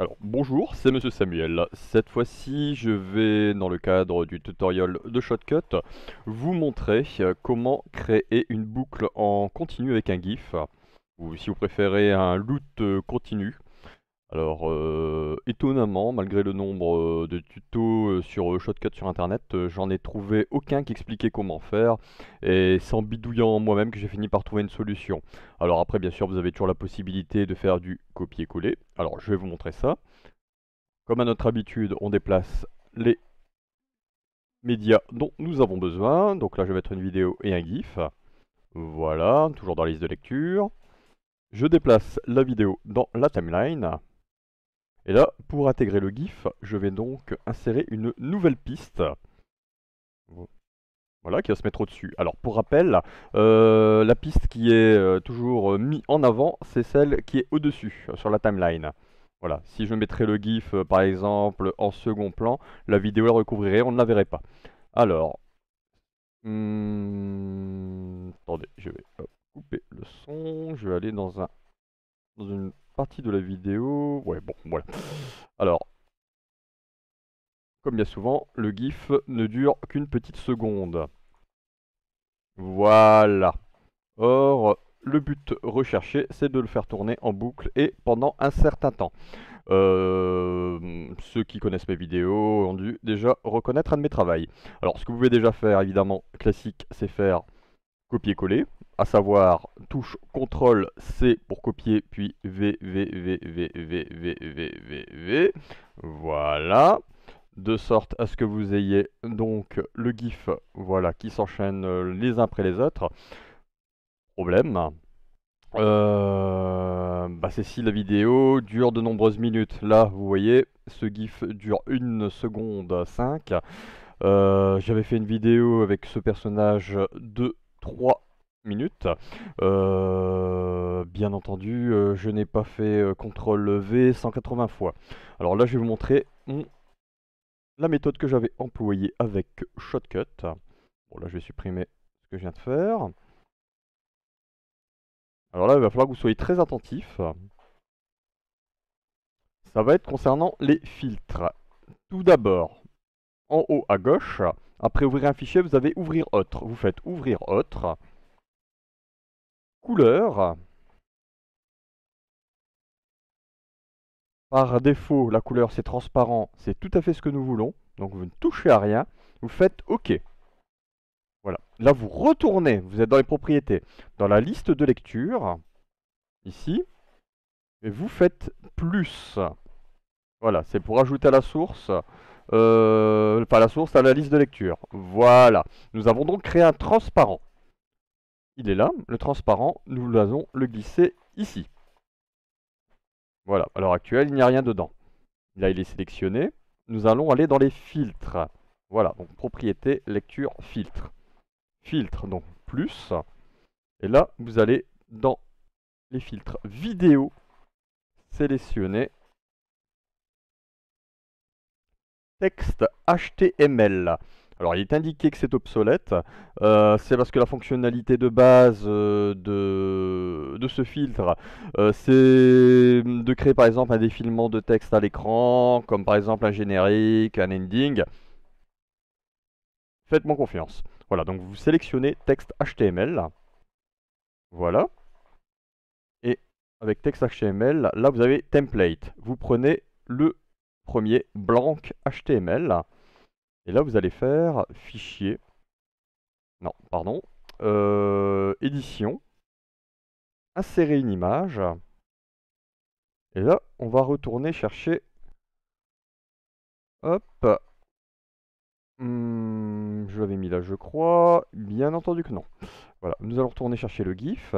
Alors bonjour, c'est Monsieur Samuel. Cette fois-ci, je vais, dans le cadre du tutoriel de Shotcut, vous montrer euh, comment créer une boucle en continu avec un GIF, ou si vous préférez un loot euh, continu. Alors, euh, étonnamment, malgré le nombre euh, de tutos euh, sur Shotcut sur internet, j'en ai trouvé aucun qui expliquait comment faire, et c'est en bidouillant moi-même que j'ai fini par trouver une solution. Alors après, bien sûr, vous avez toujours la possibilité de faire du copier-coller. Alors, je vais vous montrer ça. Comme à notre habitude, on déplace les médias dont nous avons besoin. Donc là, je vais mettre une vidéo et un GIF. Voilà, toujours dans la liste de lecture. Je déplace la vidéo dans la timeline. Et là, pour intégrer le GIF, je vais donc insérer une nouvelle piste. Voilà, qui va se mettre au-dessus. Alors, pour rappel, euh, la piste qui est euh, toujours euh, mise en avant, c'est celle qui est au-dessus, sur la timeline. Voilà, si je mettrais le GIF, par exemple, en second plan, la vidéo la recouvrirait, on ne la verrait pas. Alors, hmm, attendez, je vais couper le son, je vais aller dans, un, dans une partie de la vidéo. Ouais, bon, voilà. Alors, comme bien souvent, le GIF ne dure qu'une petite seconde. Voilà. Or, le but recherché, c'est de le faire tourner en boucle et pendant un certain temps. Euh, ceux qui connaissent mes vidéos ont dû déjà reconnaître un de mes travails. Alors, ce que vous pouvez déjà faire, évidemment, classique, c'est faire copier-coller à savoir touche CTRL C pour copier, puis V, V, V, V, V, V, V, V, V. Voilà. De sorte à ce que vous ayez donc le GIF voilà, qui s'enchaîne euh, les uns après les autres. Problème. Euh, bah c'est si la vidéo dure de nombreuses minutes. Là, vous voyez, ce GIF dure une seconde 5. Euh, j'avais fait une vidéo avec ce personnage 2 3 minutes. Euh, bien entendu, euh, je n'ai pas fait euh, CTRL V 180 fois. Alors là, je vais vous montrer la méthode que j'avais employée avec Shotcut. Bon, là, je vais supprimer ce que je viens de faire. Alors là, il va falloir que vous soyez très attentifs. Ça va être concernant les filtres. Tout d'abord, en haut à gauche, après ouvrir un fichier, vous avez ouvrir autre. Vous faites ouvrir autre. Par défaut, la couleur c'est transparent, c'est tout à fait ce que nous voulons. Donc vous ne touchez à rien, vous faites OK. Voilà. Là vous retournez, vous êtes dans les propriétés, dans la liste de lecture, ici, et vous faites plus. Voilà, c'est pour ajouter à la source, euh, enfin la source à la liste de lecture. Voilà. Nous avons donc créé un transparent il est là, le transparent, nous allons le glisser ici. Voilà, à l'heure actuelle, il n'y a rien dedans. Là, il est sélectionné. Nous allons aller dans les filtres. Voilà, donc propriété, lecture, filtre. Filtre, donc plus. Et là, vous allez dans les filtres vidéo, sélectionner texte HTML. Alors il est indiqué que c'est obsolète, euh, c'est parce que la fonctionnalité de base euh, de, ce filtre, euh, c'est de créer par exemple un défilement de texte à l'écran, comme par exemple un générique, un ending. Faites-moi confiance. Voilà, donc vous sélectionnez texte HTML. Voilà. Et avec texte HTML, là vous avez template. Vous prenez le premier blanc « HTML. Et là, vous allez faire fichier. Non, pardon. Euh, édition. Insérer une image. Et là, on va retourner chercher. Hop. Hmm, je l'avais mis là, je crois. Bien entendu que non. Voilà, nous allons retourner chercher le GIF.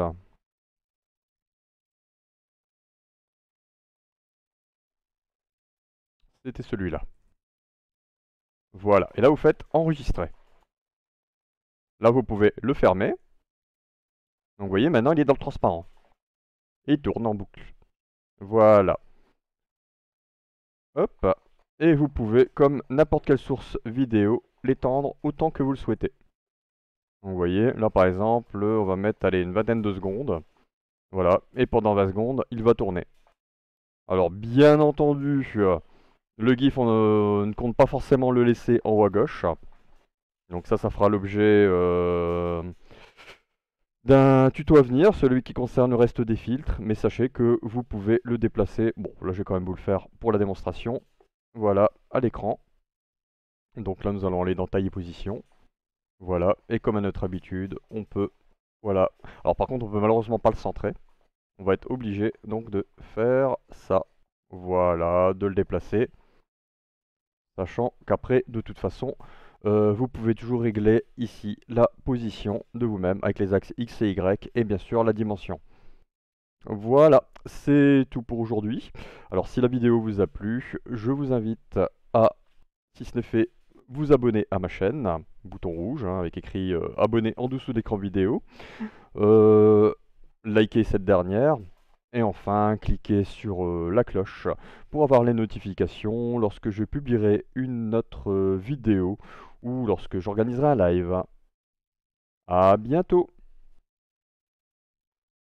C'était celui-là. Voilà. Et là, vous faites enregistrer. Là, vous pouvez le fermer. Donc, vous voyez, maintenant, il est dans le transparent. Et il tourne en boucle. Voilà. Hop. Et vous pouvez, comme n'importe quelle source vidéo, l'étendre autant que vous le souhaitez. Donc, vous voyez, là, par exemple, on va mettre, allez, une vingtaine de secondes. Voilà. Et pendant 20 secondes, il va tourner. Alors, bien entendu, euh, le GIF, on euh, ne compte pas forcément le laisser en haut à gauche. Donc ça, ça fera l'objet euh, d'un tuto à venir, celui qui concerne le reste des filtres, mais sachez que vous pouvez le déplacer, bon là je vais quand même vous le faire pour la démonstration, voilà, à l'écran. Donc là nous allons aller dans taille et position, voilà, et comme à notre habitude, on peut, voilà, alors par contre on peut malheureusement pas le centrer, on va être obligé donc de faire ça, voilà, de le déplacer. Sachant qu'après, de toute façon, euh, vous pouvez toujours régler ici la position de vous-même avec les axes X et Y et bien sûr la dimension. Voilà, c'est tout pour aujourd'hui. Alors si la vidéo vous a plu, je vous invite à, si ce n'est fait, vous abonner à ma chaîne, bouton rouge hein, avec écrit euh, abonner en dessous d'écran vidéo, ah. euh, liker cette dernière, et enfin, cliquez sur euh, la cloche pour avoir les notifications lorsque je publierai une autre euh, vidéo ou lorsque j'organiserai un live. A bientôt